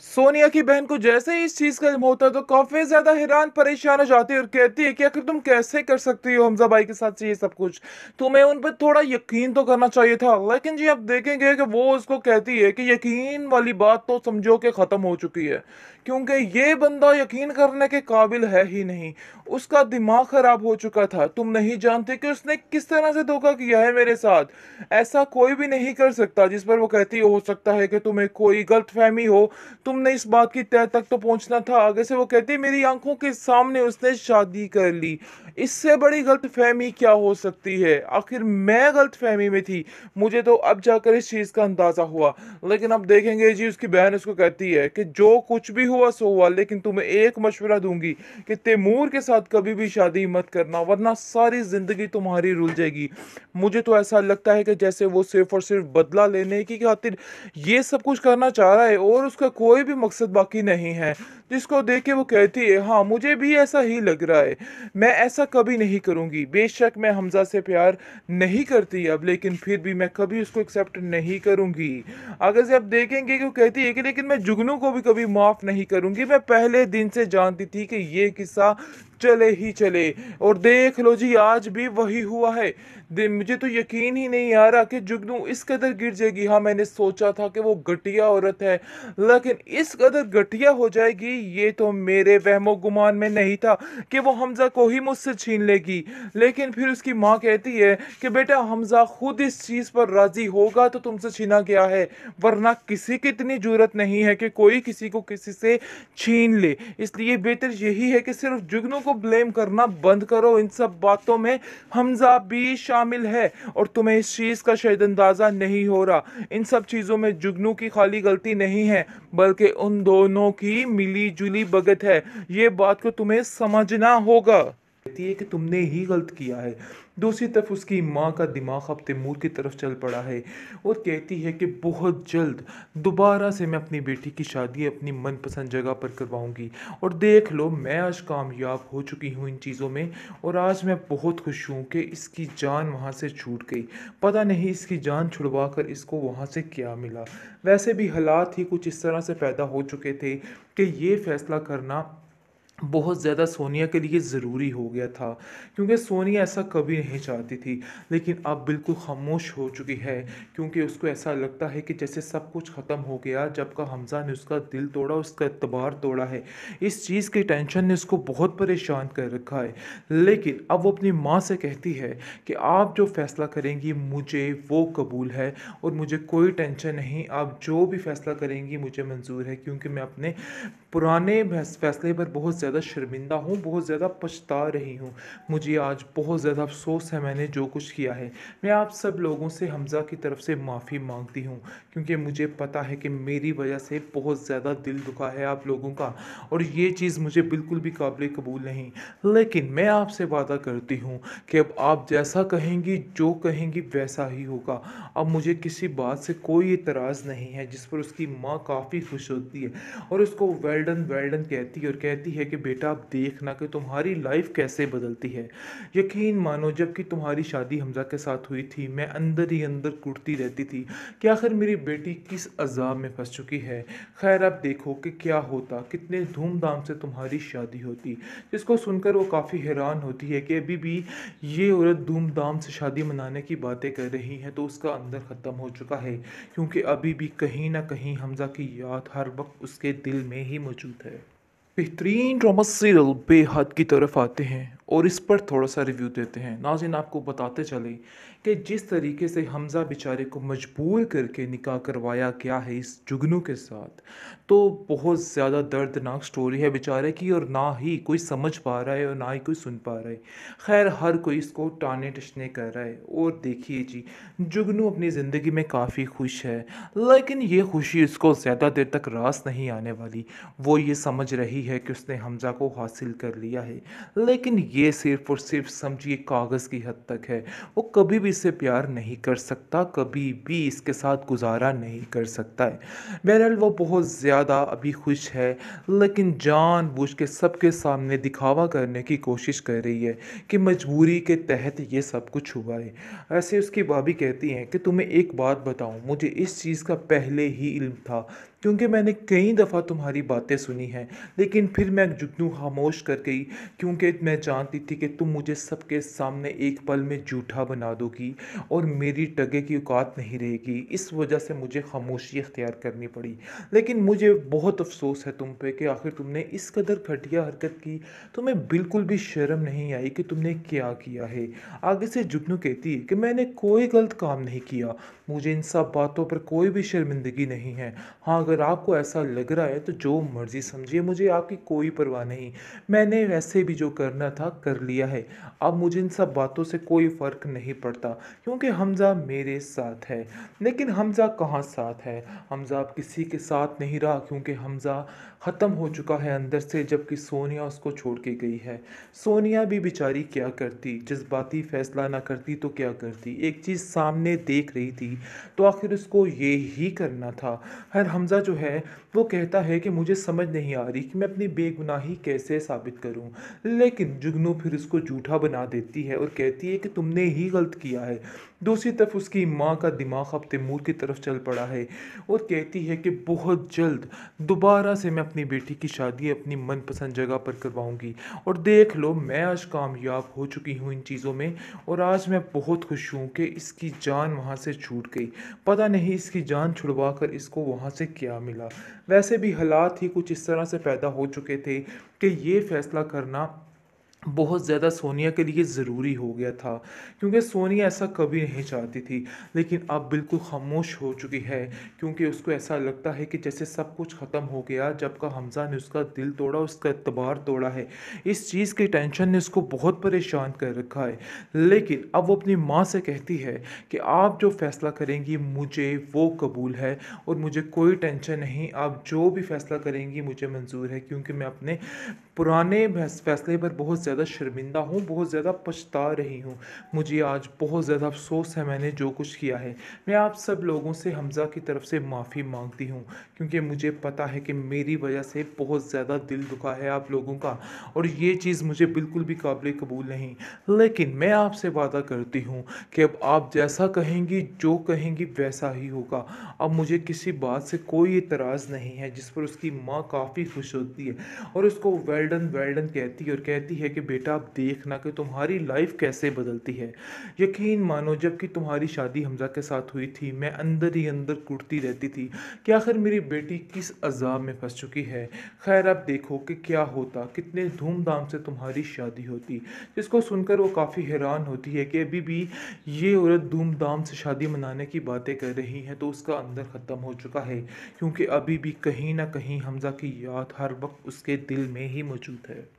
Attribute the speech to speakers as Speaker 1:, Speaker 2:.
Speaker 1: सोनिया की बहन को जैसे ही इस चीज़ का इलम होता है तो काफ़ी ज़्यादा हैरान परेशान हो जाती है और कहती है कि आखिर तुम कैसे कर सकती हो हमजा भाई के साथ ये सब कुछ तुम्हें उन पर थोड़ा यकीन तो करना चाहिए था लेकिन जी आप देखेंगे कि वो उसको कहती है कि यकीन वाली बात तो समझो के ख़त्म हो चुकी है क्योंकि ये बंदा यकीन करने के काबिल है ही नहीं उसका दिमाग ख़राब हो चुका था तुम नहीं जानते कि उसने किस तरह से धोखा किया है मेरे साथ ऐसा कोई भी नहीं कर सकता जिस पर वो कहती हो सकता है कि तुम्हें कोई गलत फहमी हो तुमने इस बात की तय तक तो पहुंचना था आगे से वो कहती मेरी आंखों के सामने उसने शादी कर ली इससे बड़ी गलत फहमी क्या हो सकती है आखिर मैं गलत फहमी में थी मुझे तो अब जाकर इस चीज़ का अंदाज़ा हुआ लेकिन अब देखेंगे जी उसकी बहन उसको कहती है कि जो कुछ भी हुआ सो हुआ लेकिन तुम्हें एक मशवरा दूंगी कि तैमूर के साथ कभी भी शादी मत करना वरना सारी ज़िंदगी तुम्हारी रुल जाएगी मुझे तो ऐसा लगता है कि जैसे वो सिर्फ और सिर्फ बदला लेने की खातिर ये सब कुछ करना चाह रहा है और उसका कोई कोई भी मकसद बाकी नहीं है जिसको देख के वो कहती है हाँ मुझे भी ऐसा ही लग रहा है मैं ऐसा कभी नहीं करूँगी बेशक मैं हमजा से प्यार नहीं करती अब लेकिन फिर भी मैं कभी उसको एक्सेप्ट नहीं करूँगी अगर से आप देखेंगे कि वो कहती है कि लेकिन मैं जुगनू को भी कभी माफ़ नहीं करूँगी मैं पहले दिन से जानती थी कि ये किस्सा चले ही चले और देख लो जी आज भी वही हुआ है मुझे तो यकीन ही नहीं आ रहा कि जुगनू इस कदर गिर जाएगी हाँ मैंने सोचा था कि वो घटिया औरत है लेकिन इस कदर घटिया हो जाएगी ये तो मेरे वहमो गुमान में नहीं था कि वो हमज़ा को ही मुझसे छीन लेगी लेकिन फिर उसकी माँ कहती है कि बेटा हमज़ा खुद इस चीज़ पर राज़ी होगा तो तुमसे छीना गया है वरना किसी की इतनी जरूरत नहीं है कि कोई किसी को किसी से छीन ले इसलिए बेहतर यही है कि सिर्फ जुगनू को ब्लेम करना बंद करो इन सब बातों में हमजा भी शामिल है और तुम्हें इस चीज़ का शायद अंदाज़ा नहीं हो रहा इन सब चीज़ों में जुगनू की खाली गलती नहीं है बल्कि उन दोनों की मिली जुली भगत है ये बात को तुम्हें समझना होगा कहती है कि तुमने ही गलत किया है दूसरी तरफ उसकी माँ का दिमाग अब तैमूर की तरफ चल पड़ा है और कहती है कि बहुत जल्द दोबारा से मैं अपनी बेटी की शादी अपनी मनपसंद जगह पर करवाऊँगी और देख लो मैं आज कामयाब हो चुकी हूँ इन चीज़ों में और आज मैं बहुत खुश हूँ कि इसकी जान वहाँ से छूट गई पता नहीं इसकी जान छुड़वा कर इसको वहाँ से क्या मिला वैसे भी हालात ही कुछ इस तरह से पैदा हो चुके थे कि ये फैसला करना बहुत ज़्यादा सोनिया के लिए ज़रूरी हो गया था क्योंकि सोनिया ऐसा कभी नहीं चाहती थी लेकिन अब बिल्कुल खामोश हो चुकी है क्योंकि उसको ऐसा लगता है कि जैसे सब कुछ ख़त्म हो गया जब का हमज़ा ने उसका दिल तोड़ा उसका अतबार तोड़ा है इस चीज़ की टेंशन ने उसको बहुत परेशान कर रखा है लेकिन अब वो अपनी माँ से कहती है कि आप जो फ़ैसला करेंगी मुझे वो कबूल है और मुझे कोई टेंशन नहीं आप जो भी फ़ैसला करेंगी मुझे मंजूर है क्योंकि मैं अपने पुराने फैसले पर बहुत ज़्यादा शर्मिंदा हूँ बहुत ज़्यादा पछता रही हूँ मुझे आज बहुत ज़्यादा अफसोस है मैंने जो कुछ किया है मैं आप सब लोगों से हमज़ा की तरफ से माफ़ी मांगती हूँ क्योंकि मुझे पता है कि मेरी वजह से बहुत ज़्यादा दिल दुखा है आप लोगों का और ये चीज़ मुझे बिल्कुल भी काबिल कबूल नहीं लेकिन मैं आपसे वादा करती हूँ कि अब आप जैसा कहेंगी जो कहेंगी वैसा ही होगा अब मुझे किसी बात से कोई इतराज़ नहीं है जिस पर उसकी माँ काफ़ी खुश होती है और उसको वेल वेल्डन वेल्डन कहती है और कहती है कि बेटा आप देखना कि तुम्हारी लाइफ कैसे बदलती है यकीन मानो जबकि तुम्हारी शादी हमजा के साथ हुई थी मैं अंदर ही अंदर कुटती रहती थी कि आखिर मेरी बेटी किस अजाब में फंस चुकी है खैर आप देखो कि क्या होता कितने धूमधाम से तुम्हारी शादी होती जिसको सुनकर वो काफ़ी हैरान होती है कि अभी भी ये औरत धूमधाम से शादी मनाने की बातें कर रही है तो उसका अंदर ख़त्म हो चुका है क्योंकि अभी भी कहीं ना कहीं हमजा की याद हर वक्त उसके दिल में ही मौजूद है बेहतरीन ड्रामा सीरियल बेहद की तरफ आते हैं और इस पर थोड़ा सा रिव्यू देते हैं नाजिन आपको बताते चले कि जिस तरीके से हमज़ा बेचारे को मजबूर करके निकाह करवाया गया है इस जुगनू के साथ तो बहुत ज़्यादा दर्दनाक स्टोरी है बेचारे की और ना ही कोई समझ पा रहा है और ना ही कोई सुन पा रहा है खैर हर कोई इसको टाने टचने कर रहा है और देखिए जी जुगनू अपनी ज़िंदगी में काफ़ी खुश है लेकिन ये खुशी उसको ज़्यादा देर तक रास नहीं आने वाली वो ये समझ रही है कि उसने हमज़ा को हासिल कर लिया है लेकिन ये सिर्फ़ और सिर्फ समझिए कागज़ की हद तक है वो कभी भी से प्यार नहीं कर सकता कभी भी इसके साथ गुजारा नहीं कर सकता है बहरहाल वो बहुत ज़्यादा अभी खुश है लेकिन जान बूझ के सबके सामने दिखावा करने की कोशिश कर रही है कि मजबूरी के तहत ये सब कुछ हुआ है ऐसे उसकी भाभी कहती हैं कि तुम्हें एक बात बताऊँ मुझे इस चीज़ का पहले ही इल्म था क्योंकि मैंने कई दफ़ा तुम्हारी बातें सुनी हैं लेकिन फिर मैं जुगनू खामोश कर गई क्योंकि मैं जानती थी कि तुम मुझे सबके सामने एक पल में जूठा बना दोगी और मेरी टगे की औकात नहीं रहेगी इस वजह से मुझे खामोशी अख्तियार करनी पड़ी लेकिन मुझे बहुत अफसोस है तुम पे कि आखिर तुमने इस कदर घटिया हरकत की तुम्हें बिल्कुल भी शर्म नहीं आई कि तुमने क्या किया है आगे से जुगनू कहती है कि मैंने कोई गलत काम नहीं किया मुझे इन सब बातों पर कोई भी शर्मिंदगी नहीं है हाँ अगर आपको ऐसा लग रहा है तो जो मर्ज़ी समझिए मुझे आपकी कोई परवाह नहीं मैंने वैसे भी जो करना था कर लिया है अब मुझे इन सब बातों से कोई फ़र्क नहीं पड़ता क्योंकि हमज़ा मेरे साथ है लेकिन हमज़ा कहाँ साथ है हमज़ा अब किसी के साथ नहीं रहा क्योंकि हमज़ा ख़त्म हो चुका है अंदर से जबकि सोनिया उसको छोड़ के गई है सोनिया भी बेचारी क्या करती जज्बाती फ़ैसला ना करती तो क्या करती एक चीज़ सामने देख रही थी तो आखिर उसको ये ही करना था हर हमज़ा जो है वो कहता है कि मुझे समझ नहीं आ रही कि मैं अपनी बेगुनाही कैसे साबित करूँ लेकिन जुगनू फिर उसको जूठा बना देती है और कहती है कि तुमने ही गलत किया है दूसरी तरफ उसकी माँ का दिमाग अब तैमूर की तरफ चल पड़ा है और कहती है कि बहुत जल्द दोबारा से मैं अपनी बेटी की शादी अपनी मनपसंद जगह पर करवाऊंगी और देख लो मैं आज कामयाब हो चुकी हूँ इन चीज़ों में और आज मैं बहुत खुश हूँ कि इसकी जान वहाँ से छूट गई पता नहीं इसकी जान छुड़वा कर इसको वहाँ से क्या मिला वैसे भी हालात ही कुछ इस तरह से पैदा हो चुके थे कि ये फैसला करना बहुत ज़्यादा सोनिया के लिए ज़रूरी हो गया था क्योंकि सोनिया ऐसा कभी नहीं चाहती थी लेकिन अब बिल्कुल खामोश हो चुकी है क्योंकि उसको ऐसा लगता है कि जैसे सब कुछ ख़त्म हो गया जब का हमज़ा ने उसका दिल तोड़ा उसका अतबार तोड़ा है इस चीज़ की टेंशन ने उसको बहुत परेशान कर रखा है लेकिन अब वो अपनी माँ से कहती है कि आप जो फ़ैसला करेंगी मुझे वो कबूल है और मुझे कोई टेंशन नहीं आप जो भी फ़ैसला करेंगी मुझे मंजूर है क्योंकि मैं अपने पुराने फैसले पर बहुत ज़्यादा शर्मिंदा हूँ बहुत ज़्यादा पछता रही हूँ मुझे आज बहुत ज़्यादा अफसोस है मैंने जो कुछ किया है मैं आप सब लोगों से हमज़ा की तरफ से माफ़ी मांगती हूँ क्योंकि मुझे पता है कि मेरी वजह से बहुत ज़्यादा दिल दुखा है आप लोगों का और ये चीज़ मुझे बिल्कुल भी काबिल कबूल नहीं लेकिन मैं आपसे वादा करती हूँ कि अब आप जैसा कहेंगी जो कहेंगी वैसा ही होगा अब मुझे किसी बात से कोई इतराज़ नहीं है जिस पर उसकी माँ काफ़ी खुश होती है और उसको वेल वेल्डन वेल्डन कहती है और कहती है कि बेटा आप देखना कि तुम्हारी लाइफ कैसे बदलती है यकीन मानो जबकि तुम्हारी शादी हमजा के साथ हुई थी मैं अंदर ही अंदर कुटती रहती थी कि आखिर मेरी बेटी किस अजाब में फंस चुकी है खैर आप देखो कि क्या होता कितने धूमधाम से तुम्हारी शादी होती जिसको सुनकर वो काफ़ी हैरान होती है कि अभी भी ये औरत धूमधाम से शादी मनाने की बातें कर रही है तो उसका अंदर ख़त्म हो चुका है क्योंकि अभी भी कहीं ना कहीं हमजा की याद हर वक्त उसके दिल में ही मुझे मौजूद है